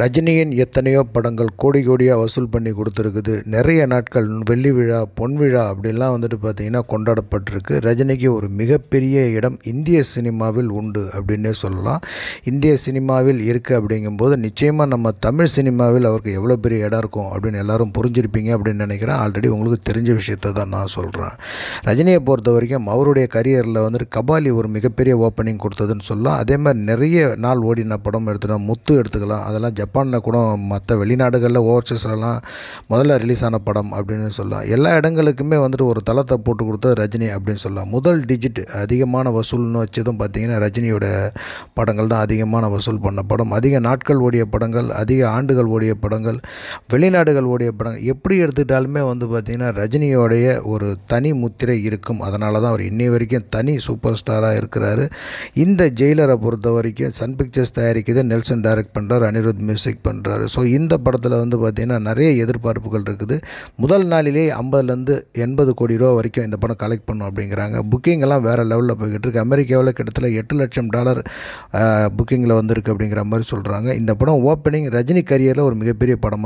ரஜினியின் எத்தனையோ படங்கள் கோடி கோடியாக வசூல் பண்ணி கொடுத்துருக்குது நிறைய நாட்கள் வெள்ளி விழா பொன் விழா அப்படிலாம் வந்துட்டு பார்த்திங்கன்னா கொண்டாடப்பட்டிருக்கு ரஜினிக்கு ஒரு மிகப்பெரிய இடம் இந்திய சினிமாவில் உண்டு அப்படின்னே சொல்லலாம் இந்திய சினிமாவில் இருக்குது அப்படிங்கும்போது நிச்சயமாக நம்ம தமிழ் சினிமாவில் அவருக்கு எவ்வளோ பெரிய இடம் இருக்கும் அப்படின்னு எல்லாரும் புரிஞ்சிருப்பீங்க அப்படின்னு நினைக்கிறேன் ஆல்ரெடி உங்களுக்கு தெரிஞ்ச விஷயத்த தான் நான் சொல்கிறேன் ரஜினியை பொறுத்த வரைக்கும் அவருடைய கரியரில் வந்துட்டு கபாலி ஒரு மிகப்பெரிய ஓப்பனிங் கொடுத்ததுன்னு சொல்லலாம் அதே மாதிரி நிறைய நாள் ஓடின படம் எடுத்துக்கலாம் முத்து எடுத்துக்கலாம் அதெல்லாம் ஜப்பானில் கூட மற்ற வெளிநாடுகளில் ஓவர்சஸ்லலாம் முதல்ல ரிலீஸ் ஆன படம் அப்படின்னு சொல்லலாம் எல்லா இடங்களுக்குமே வந்துட்டு ஒரு தளத்தை போட்டு கொடுத்தது ரஜினி அப்படின்னு சொல்லலாம் முதல் டிஜிட் அதிகமான வசூல்னு வச்சதும் பார்த்தீங்கன்னா ரஜினியோட படங்கள் தான் அதிகமான வசூல் பண்ண படம் அதிக நாட்கள் ஓடிய படங்கள் அதிக ஆண்டுகள் ஓடிய படங்கள் வெளிநாடுகள் ஓடிய படங்கள் எப்படி எடுத்துக்கிட்டாலுமே வந்து பார்த்திங்கன்னா ரஜினியோடைய ஒரு தனி முத்திரை இருக்கும் அதனால தான் அவர் இன்னை வரைக்கும் தனி சூப்பர் ஸ்டாராக இருக்கிறாரு இந்த ஜெயிலரை பொறுத்த வரைக்கும் சன் பிக்சர்ஸ் தயாரிக்கிறது நெல்சன் டைரக்ட் பண்ணுறார் அனிருத் மியூசிக் பண்ணுறாரு ஸோ இந்த படத்தில் வந்து பார்த்திங்கன்னா நிறைய எதிர்பார்ப்புகள் இருக்குது முதல் நாளிலே ஐம்பதுலேருந்து எண்பது கோடி ரூபா வரைக்கும் இந்த படம் கலெக்ட் பண்ணும் அப்படிங்கிறாங்க புக்கிங் எல்லாம் வேறு லெவலில் போய்கிட்டு இருக்குது அமெரிக்காவில் கிட்டத்தட்ட எட்டு லட்சம் டாலர் புக்கிங்கில் வந்திருக்கு அப்படிங்கிற மாதிரி சொல்கிறாங்க இந்த படம் ஓப்பனிங் ரஜினி கரியரில் ஒரு மிகப்பெரிய படமாக